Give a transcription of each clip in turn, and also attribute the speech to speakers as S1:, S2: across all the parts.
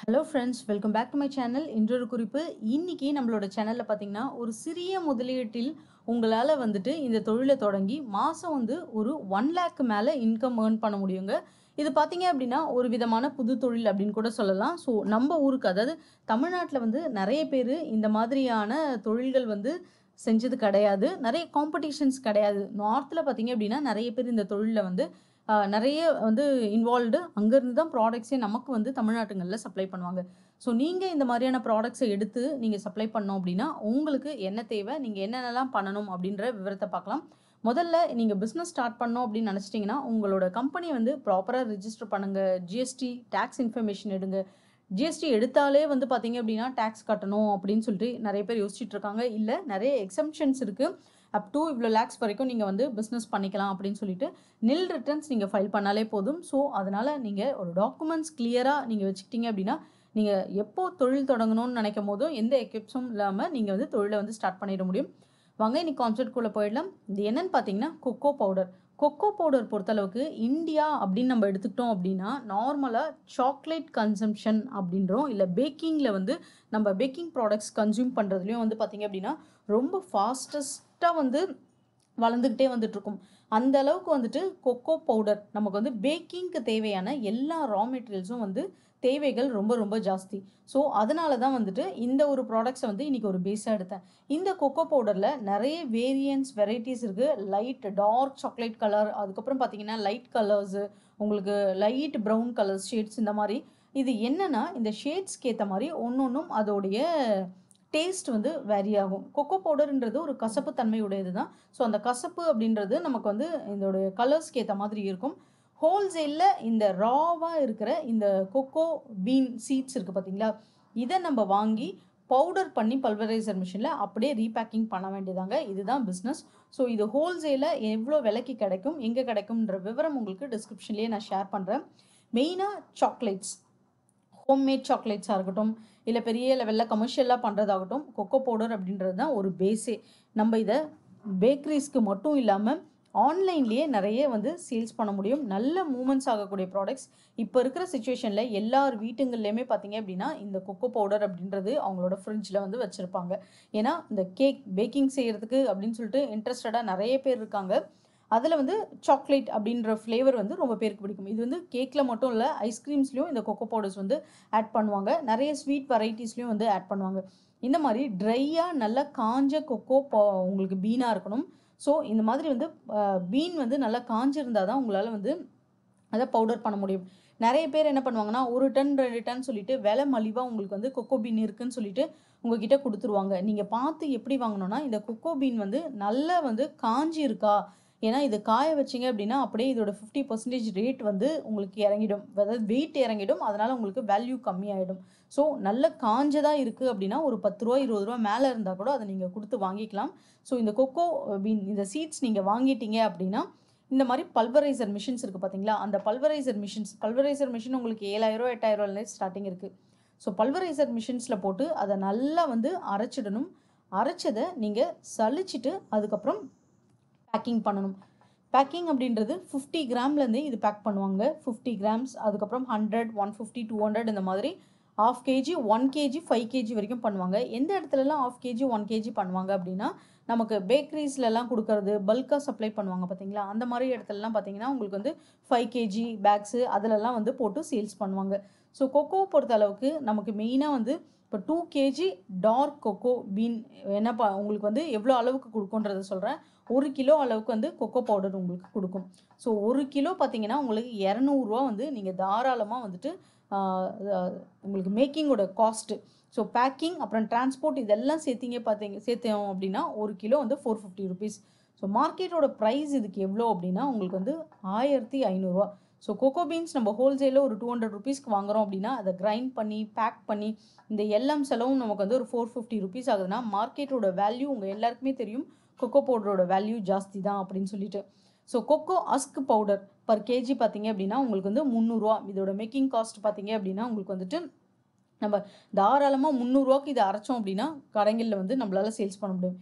S1: hello friends welcome back to my channel இன்றொரு குறிப்பு இன்றைக்கி நம்மளோட சேனலில் பார்த்தீங்கன்னா ஒரு சிறிய முதலீட்டில் உங்களால் வந்துட்டு இந்த தொழிலை தொடங்கி மாதம் வந்து ஒரு ஒன் லேக்கு மேலே இன்கம் ஏர்ன் பண்ண முடியுங்க இது பார்த்தீங்க அப்படின்னா ஒரு விதமான புது தொழில் அப்படின்னு கூட சொல்லலாம் ஸோ நம்ம ஊருக்கு அதாவது தமிழ்நாட்டில் வந்து நிறைய பேர் இந்த மாதிரியான தொழில்கள் வந்து செஞ்சது கிடையாது நிறைய காம்படிஷன்ஸ் கிடையாது நார்த்தில் பார்த்திங்க அப்படின்னா நிறைய பேர் இந்த தொழிலில் வந்து நிறைய வந்து இன்வால்வ்டு அங்கேருந்து தான் ப்ராடக்ட்ஸே நமக்கு வந்து தமிழ்நாட்டுங்களில் சப்ளை பண்ணுவாங்க ஸோ நீங்கள் இந்த மாதிரியான ப்ராடக்ட்ஸை எடுத்து நீங்கள் சப்ளை பண்ணோம் அப்படின்னா உங்களுக்கு என்ன தேவை நீங்கள் என்னென்னலாம் பண்ணணும் அப்படின்ற விவரத்தை பார்க்கலாம் முதல்ல நீங்கள் பிஸ்னஸ் ஸ்டார்ட் பண்ணோம் அப்படின்னு நினச்சிட்டிங்கன்னா உங்களோட கம்பெனி வந்து ப்ராப்பராக ரிஜிஸ்டர் பண்ணுங்கள் ஜிஎஸ்டி டேக்ஸ் இன்ஃபர்மேஷன் எடுங்க ஜிஎஸ்டி எடுத்தாலே வந்து பார்த்தீங்க அப்படின்னா டேக்ஸ் கட்டணும் அப்படின்னு சொல்லிட்டு நிறைய பேர் யோசிச்சுட்டு இருக்காங்க இல்லை நிறைய எக்ஸம்ஷன்ஸ் இருக்குது அப் டூ இவ்வளோ லேக்ஸ் வரைக்கும் நீங்கள் வந்து பிஸ்னஸ் பண்ணிக்கலாம் அப்படின்னு சொல்லிட்டு நில் ரிட்டர்ன்ஸ் நீங்கள் ஃபைல் பண்ணாலே போதும் ஸோ அதனால் நீங்கள் ஒரு டாக்குமெண்ட்ஸ் கிளியராக நீங்கள் வச்சுக்கிட்டீங்க அப்படின்னா நீங்கள் எப்போ தொழில் தொடங்கணும்னு நினைக்கும் போதும் எந்த எக்யூப்ஸும் இல்லாமல் நீங்கள் வந்து தொழிலை வந்து ஸ்டார்ட் பண்ணிட முடியும் வாங்க இன்னைக்கு கான்செப்ட் குள்ளே போயிடலாம் இது என்னன்னு பார்த்தீங்கன்னா கொக்கோ பவுடர் கொக்கோ பவுடர் பொறுத்தளவுக்கு இந்தியா அப்படின்னு நம்ம எடுத்துக்கிட்டோம் அப்படின்னா நார்மலாக சாக்லேட் கன்சம்ஷன் அப்படின்றோம் இல்லை பேக்கிங்கில் வந்து நம்ம பேக்கிங் ப்ராடக்ட்ஸ் கன்சியூம் பண்ணுறதுலையும் வந்து பார்த்திங்க அப்படின்னா ரொம்ப ஃபாஸ்டஸ்ட்டாக வந்து வளர்ந்துக்கிட்டே வந்துட்ருக்கும் அந்த அளவுக்கு வந்துட்டு கொக்கோ பவுடர் நமக்கு வந்து பேக்கிங்க்கு தேவையான எல்லா ரா மெட்டீரியல்ஸும் வந்து தேவைகள் ரொம்ப ரொம்ப ஜாஸ்தி ஸோ அதனால தான் வந்துட்டு இந்த ஒரு ப்ராடக்ட்ஸை வந்து இன்றைக்கி ஒரு பேஸாக எடுத்தேன் இந்த கொக்கோ பவுடரில் நிறைய வேரியன்ஸ் வெரைட்டிஸ் இருக்குது லைட் டார்க் சாக்லேட் கலர் அதுக்கப்புறம் பார்த்தீங்கன்னா லைட் கலர்ஸு உங்களுக்கு லைட் ப்ரௌன் கலர்ஸ் ஷேட்ஸ் இந்த மாதிரி இது என்னென்னா இந்த ஷேட்ஸ்க்கு ஏற்ற மாதிரி ஒன்று ஒன்றும் அதோடைய டேஸ்ட் வந்து வேரி ஆகும் கொக்கோ பவுடருன்றது ஒரு கசப்பு தன்மையுடையது தான் ஸோ அந்த கசப்பு அப்படின்றது நமக்கு வந்து இதோடைய கலர்ஸ்க்கு ஏற்ற மாதிரி இருக்கும் ஹோல்சேலில் இந்த ராவாக இருக்கிற இந்த கொக்கோ பீன் சீட்ஸ் இருக்குது பார்த்தீங்களா இதை நம்ம வாங்கி பவுடர் பண்ணி பல்வரைசர் மிஷினில் அப்படியே ரீபேக்கிங் பண்ண வேண்டியதாங்க இதுதான் பிஸ்னஸ் ஸோ இது ஹோல்சேலில் எவ்வளோ விலைக்கு கிடைக்கும் எங்கே கிடைக்கும்ன்ற விவரம் உங்களுக்கு டிஸ்கிரிப்ஷன்லேயே நான் ஷேர் பண்ணுறேன் மெயினாக சாக்லேட்ஸ் ஹோம்மேட் சாக்லேட்ஸாக இருக்கட்டும் இல்லை பெரிய லெவலில் கமர்ஷியலாக பண்ணுறதாகட்டும் கொக்கோ பவுடர் அப்படின்றது தான் ஒரு பேஸே நம்ம இதை பேக்கரிஸ்க்கு மட்டும் இல்லாமல் ஆன்லைன்லேயே நிறைய வந்து சேல்ஸ் பண்ண முடியும் நல்ல மூமெண்ட்ஸ் ஆகக்கூடிய ப்ராடக்ட்ஸ் இப்போ இருக்கிற சுச்சுவேஷனில் எல்லார் வீட்டுங்கள்லேயுமே பார்த்தீங்க அப்படின்னா இந்த கொக்கோ பவுடர் அப்படின்றது அவங்களோட ஃப்ரிட்ஜில் வந்து வச்சுருப்பாங்க ஏன்னா இந்த கேக் பேக்கிங் செய்கிறதுக்கு அப்படின்னு சொல்லிட்டு இன்ட்ரெஸ்டடாக நிறைய பேர் இருக்காங்க அதில் வந்து சாக்லேட் அப்படின்ற ஃப்ளேவர் வந்து ரொம்ப பேருக்கு பிடிக்கும் இது வந்து கேக்கில் மட்டும் இல்லை ஐஸ்கிரீம்ஸ்லேயும் இந்த கொக்கோ பவுடர்ஸ் வந்து ஆட் பண்ணுவாங்க நிறைய ஸ்வீட் வெரைட்டிஸ்லேயும் வந்து ஆட் பண்ணுவாங்க இந்த மாதிரி ட்ரையாக நல்லா காஞ்ச கொக்கோ உங்களுக்கு பீனாக இருக்கணும் ஸோ இந்த மாதிரி வந்து பீன் வந்து நல்லா காஞ்சிருந்தால் தான் உங்களால் வந்து அதை பவுடர் பண்ண முடியும் நிறைய பேர் என்ன பண்ணுவாங்கன்னா ஒரு டன் ரெண்டு டன் சொல்லிட்டு விலை மலிவாக உங்களுக்கு வந்து கொக்கோ பீன் இருக்குன்னு சொல்லிட்டு உங்ககிட்ட கொடுத்துருவாங்க நீங்கள் பார்த்து எப்படி வாங்கினோன்னா இந்த கொக்கோ பீன் வந்து நல்லா வந்து காஞ்சி இருக்கா ஏன்னா இது காய வச்சிங்க அப்படின்னா அப்படியே இதோட ஃபிஃப்டி பர்சன்டேஜ் ரேட் வந்து உங்களுக்கு இறங்கிடும் அதாவது வெயிட் இறங்கிடும் அதனால் உங்களுக்கு வேல்யூ கம்மியாயிடும் ஸோ நல்ல காஞ்சதாக இருக்குது அப்படின்னா ஒரு பத்து ரூபா இருபது ரூபா மேலே இருந்தால் கூட அதை நீங்கள் கொடுத்து வாங்கிக்கலாம் ஸோ இந்த கொக்கோ பீன் இந்த சீட்ஸ் நீங்கள் வாங்கிட்டீங்க அப்படின்னா இந்த மாதிரி பல்வரைசர் மிஷின்ஸ் இருக்குது பார்த்தீங்களா அந்த பல்வரைசர் மிஷின்ஸ் பல்வரைசர் மிஷின் உங்களுக்கு ஏழாயிரம் எட்டாயிரம்லேருந்து ஸ்டார்டிங் இருக்குது ஸோ பல்வரைசர் மிஷின்ஸில் போட்டு அதை நல்லா வந்து அரைச்சிடணும் அரைச்சதை நீங்கள் சளிச்சிட்டு அதுக்கப்புறம் பேக்கிங் பண்ணணும் பேக்கிங் அப்படின்றது ஃபிஃப்டி கிராம்லேருந்தே இது பேக் பண்ணுவாங்க ஃபிஃப்டி கிராம்ஸ் அதுக்கப்புறம் hundred one fifty two hundred இந்த மாதிரி half KG one KG five KG வரைக்கும் பண்ணுவாங்க எந்த இடத்துலலாம் ஆஃப் கேஜி ஒன் கேஜி பண்ணுவாங்க அப்படின்னா நமக்கு பேக்கரிஸ்லலாம் கொடுக்கறது பல்காக சப்ளை பண்ணுவாங்க பார்த்தீங்களா அந்த மாதிரி இடத்துலலாம் பார்த்தீங்கன்னா உங்களுக்கு வந்து ஃபைவ் கேஜி பேக்ஸு அதிலலாம் வந்து போட்டு சேல்ஸ் பண்ணுவாங்க ஸோ கொக்கோவை பொறுத்த அளவுக்கு நமக்கு மெயினாக வந்து இப்போ two KG dark cocoa bean என்னப்பா உங்களுக்கு வந்து எவ்வளோ அளவுக்கு கொடுக்குன்றத சொல்கிறேன் ஒரு கிலோ அளவுக்கு வந்து கொக்கோ பவுடர் உங்களுக்கு கொடுக்கும் ஸோ ஒரு கிலோ பார்த்தீங்கன்னா உங்களுக்கு இரநூறுவா வந்து நீங்கள் தாராளமாக வந்துட்டு உங்களுக்கு மேக்கிங்கோட காஸ்ட்டு ஸோ பேக்கிங் அப்புறம் டிரான்ஸ்போர்ட் இதெல்லாம் சேர்த்திங்க பார்த்தீங்க சேர்த்தோம் அப்படின்னா ஒரு கிலோ வந்து ஃபோர் ஃபிஃப்டி ருபீஸ் ஸோ மார்க்கெட்டோட ப்ரைஸ் இதுக்கு எவ்வளோ அப்படின்னா உங்களுக்கு வந்து ஆயிரத்தி ஐநூறுரூவா ஸோ கோகோ பீன்ஸ் நம்ம ஹோல்சேலில் ஒரு டூ ஹண்ட்ரட் ருபீஸ்க்கு வாங்குறோம் அப்படின்னா அதை கிரைண்ட் பண்ணி பேக் பண்ணி இந்த எல்லாம் செலவும் நமக்கு வந்து ஒரு ஃபோர் ஃபிஃப்டி ருபீஸ் ஆகுதுன்னா மார்க்கெட்டோட வேல்யூ உங்கள் எல்லாருக்குமே தெரியும் கொக்கோ பவுடரோட வேல்யூ ஜாஸ்தி தான் அப்படின்னு சொல்லிட்டு so cocoa husk powder per KG பார்த்தீங்க அப்படின்னா உங்களுக்கு வந்து முந்நூறுரூவா இதோட மேக்கிங் காஸ்ட் பார்த்தீங்க அப்படின்னா உங்களுக்கு வந்துட்டு நம்ம தாராளமாக முந்நூறுரூவாக்கு இதை அரைச்சோம் அப்படின்னா கடைகளில் வந்து நம்மளால் சேல்ஸ் பண்ண முடியும்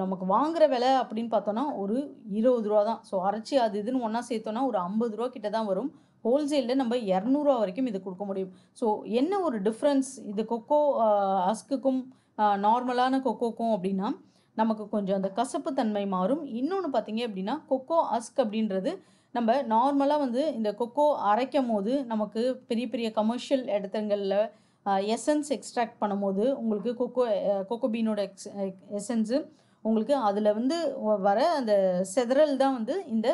S1: நமக்கு வாங்குகிற விலை அப்படின்னு பார்த்தோன்னா ஒரு இருபது ரூபா தான் ஸோ அரைச்சி அது இதுன்னு ஒன்றா சேர்த்தோன்னா ஒரு ஐம்பது ரூபா கிட்ட தான் வரும் ஹோல்சேலில் நம்ம இரநூறுவா வரைக்கும் இது கொடுக்க முடியும் ஸோ என்ன ஒரு டிஃப்ரென்ஸ் இது கொக்கோ அஸ்க்குக்கும் நார்மலான கொக்கோக்கும் அப்படின்னா நமக்கு கொஞ்சம் அந்த கசப்பு தன்மை மாறும் இன்னொன்று பார்த்தீங்க அப்படின்னா கொக்கோ அஸ்க் அப்படின்றது நம்ம நார்மலாக வந்து இந்த கொக்கோ அரைக்கும் போது நமக்கு பெரிய பெரிய கமர்ஷியல் இடத்துங்களில் எசன்ஸ் எக்ஸ்ட்ராக்ட் பண்ணும்போது உங்களுக்கு கொக்கோ கொக்கோ பீனோட எக்ஸ் எசன்ஸு உங்களுக்கு அதில் வந்து வர அந்த செதறல் தான் வந்து இந்த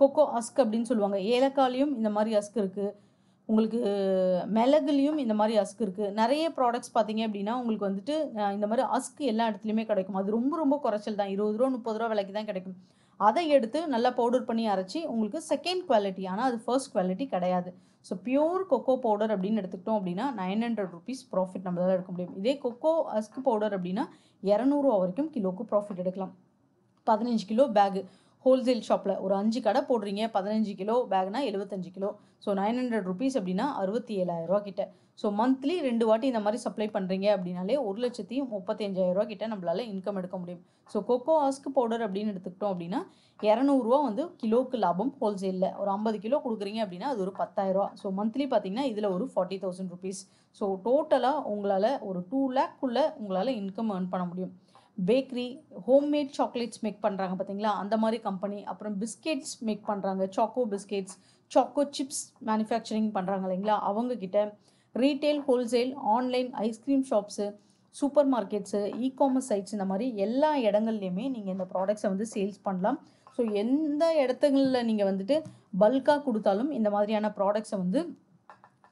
S1: கொக்கோ அஸ்க் அப்படின்னு சொல்லுவாங்க ஏலக்காலையும் இந்த மாதிரி அஸ்க் இருக்குது உங்களுக்கு மிளகுலையும் இந்த மாதிரி அஸ்க் இருக்குது நிறைய ப்ராடக்ட்ஸ் பார்த்தீங்க அப்படின்னா உங்களுக்கு வந்துட்டு இந்த மாதிரி அஸ்க் எல்லா இடத்துலையுமே கிடைக்கும் அது ரொம்ப ரொம்ப குறைச்சல் தான் இருபது ரூபா முப்பது ரூபா விலைக்கு தான் கிடைக்கும் அதை எடுத்து நல்லா பவுடர் பண்ணி அரைச்சி உங்களுக்கு செகண்ட் குவாலிட்டி ஆனால் அது ஃபர்ஸ்ட் குவாலிட்டி கிடையாது ஸோ பியூர் கொக்கோ பவுடர் அப்படின்னு எடுத்துக்கிட்டோம் அப்படின்னா நைன் ஹண்ட்ரட் ருபீஸ் ப்ராஃபிட் நம்மளால் எடுக்க முடியும் இதே கொக்கோ அஸ்க் பவுடர் அப்படின்னா இரநூறுவா வரைக்கும் கிலோவுக்கு ப்ராஃபிட் எடுக்கலாம் பதினஞ்சு கிலோ பேகு ஹோல்சேல் ஷாப்பில் ஒரு அஞ்சு கடை போடுறீங்க பதினஞ்சு கிலோ பேக்னா எழுபத்தஞ்சு kilo so nine hundred rupees அப்படின்னா அறுபத்தி ஏழாயிரரூவா கிட்ட ஸோ மந்த்லி ரெண்டு வாட்டி இந்த மாதிரி சப்ளை பண்ணுறீங்க அப்படின்னாலே ஒரு லட்சத்தி முப்பத்தஞ்சாயிரரூவா கிட்ட நம்மளால் இன்கம் எடுக்க முடியும் ஸோ கொக்கோ ஆஸ்க் பவுடர் அப்படின்னு எடுத்துக்கிட்டோம் அப்படின்னா இரநூறுவா வந்து கிலோக்கு லாபம் ஹோல்சேலில் ஒரு ஐம்பது கிலோ கொடுக்குறீங்க அப்படின்னா அது ஒரு பத்தாயிரரூவா ஸோ மந்த்லி பார்த்தீங்கன்னா இதில் ஒரு ஃபார்ட்டி தௌசண்ட் ருபீஸ் ஸோ டோட்டலாக உங்களால் ஒரு டூ லேக்குள்ளே உங்களால் இன்கம் ஏர்ன் பண்ண முடியும் பேக்கரி ஹோம்மேட் சாக்லேட்ஸ் மேக் பண்ணுறாங்க பார்த்தீங்களா அந்த மாதிரி கம்பெனி அப்புறம் பிஸ்கெட்ஸ் மேக் பண்ணுறாங்க choco biscuits choco chips manufacturing பண்ணுறாங்க இல்லைங்களா அவங்கக்கிட்ட retail wholesale online ice cream shops supermarkets e commerce sites இந்த மாதிரி எல்லா இடங்கள்லையுமே நீங்கள் இந்த ப்ராடக்ட்ஸை வந்து சேல்ஸ் பண்ணலாம் ஸோ எந்த இடத்துங்களில் நீங்கள் வந்துட்டு பல்காக கொடுத்தாலும் இந்த மாதிரியான ப்ராடக்ட்ஸை வந்து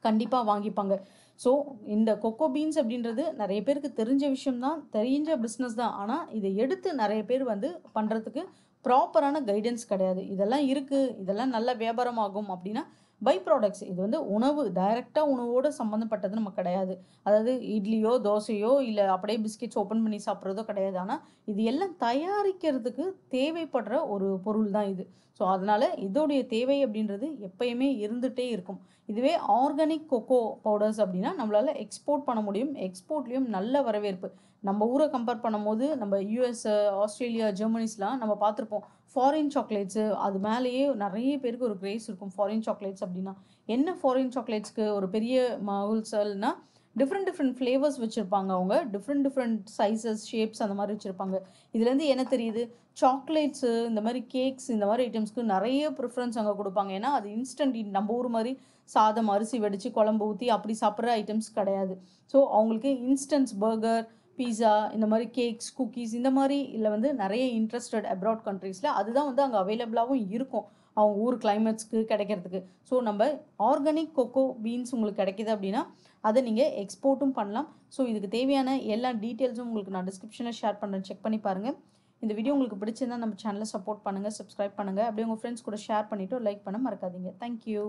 S1: கண்டிப்பாக வாங்கிப்பாங்க ஸோ இந்த கொக்கோ பீன்ஸ் அப்படின்றது நிறைய பேருக்கு தெரிஞ்ச விஷயம்தான் தெரிஞ்ச பிஸ்னஸ் தான் ஆனால் இதை எடுத்து நிறைய பேர் வந்து பண்ணுறதுக்கு ப்ராப்பரான கைடன்ஸ் கிடையாது இதெல்லாம் இருக்குது இதெல்லாம் நல்ல வியாபாரம் ஆகும் அப்படின்னா பை ப்ராடக்ட்ஸ் இது வந்து உணவு டைரெக்டாக உணவோடு சம்மந்தப்பட்டது நம்ம கிடையாது அதாவது இட்லியோ தோசையோ இல்லை அப்படியே பிஸ்கெட்ஸ் ஓப்பன் பண்ணி சாப்பிட்றதோ கிடையாது ஆனால் இது எல்லாம் தயாரிக்கிறதுக்கு தேவைப்படுற ஒரு பொருள் தான் இது ஸோ அதனால் இதோடைய தேவை அப்படின்றது எப்பயுமே இருந்துகிட்டே இருக்கும் இதுவே ஆர்கானிக் கொக்கோ பவுடர்ஸ் அப்படின்னா நம்மளால் எக்ஸ்போர்ட் பண்ண முடியும் எக்ஸ்போர்ட்லேயும் நல்ல வரவேற்பு நம்ம ஊரை கம்பேர் பண்ணும்போது நம்ம யூஎஸ் ஆஸ்திரேலியா ஜெர்மனிஸ்லாம் நம்ம பார்த்துருப்போம் ஃபாரின் சாக்லேட்ஸு அது மேலேயே நிறைய பேருக்கு ஒரு கிரேஸ் இருக்கும் ஃபாரின் சாக்லேட்ஸ் அப்படின்னா என்ன ஃபாரின் சாக்லேட்ஸ்க்கு ஒரு பெரிய மகுல்சல்னா டிஃப்ரெண்ட் டிஃப்ரெண்ட் ஃப்ளேவர்ஸ் வச்சுருப்பாங்க அவங்க டிஃப்ரெண்ட் டிஃப்ரெண்ட் சைஸஸ் ஷேப்ஸ் அந்த மாதிரி வச்சுருப்பாங்க இதுலேருந்து என்ன தெரியுது சாக்லேட்ஸு இந்த மாதிரி கேக்ஸ் இந்த மாதிரி ஐட்டம்ஸ்க்கு நிறைய ப்ரிஃபரன்ஸ் அங்கே கொடுப்பாங்க ஏன்னா அது இன்ஸ்டன்ட் நம்ம ஊர் மாதிரி சாதம் அரிசி வெடித்து குழம்பு ஊற்றி அப்படி சாப்பிட்ற ஐட்டம்ஸ் கிடையாது ஸோ அவங்களுக்கு இன்ஸ்டன்ஸ் பர்கர் பீஸா இந்த மாதிரி கேக்ஸ் குக்கீஸ் இந்த மாதிரி இல்லை வந்து நிறைய இன்ட்ரெஸ்டட் அப்ராட் கண்ட்ரீஸில் அதுதான் வந்து அங்கே அவைலபிளாகவும் இருக்கும் அவங்க ஊர் கிளைமேட்ஸ்க்கு கிடைக்கிறதுக்கு ஸோ நம்ம ஆர்கானிக் கொக்கோ பீன்ஸ் உங்களுக்கு கிடைக்கிது அப்படின்னா அதை நீங்கள் எக்ஸ்போர்ட்டும் பண்ணலாம் ஸோ இதுக்கு தேவையான எல்லா டீட்டெயில்ஸும் உங்களுக்கு நான் டிஸ்கிரிப்ஷனில் ஷேர் பண்ணுறேன் செக் பண்ணி பாருங்கள் இந்த வீடியோ உங்களுக்கு பிடிச்சிருந்தா நம்ம சேனலை சப்போர்ட் பண்ணுங்கள் சப்ஸ்கிரைப் பண்ணுங்கள் அப்படியே உங்கள் ஃப்ரெண்ட்ஸ் கூட ஷேர் பண்ணிவிட்டு லைக் பண்ண மறக்காதீங்க தேங்க்யூ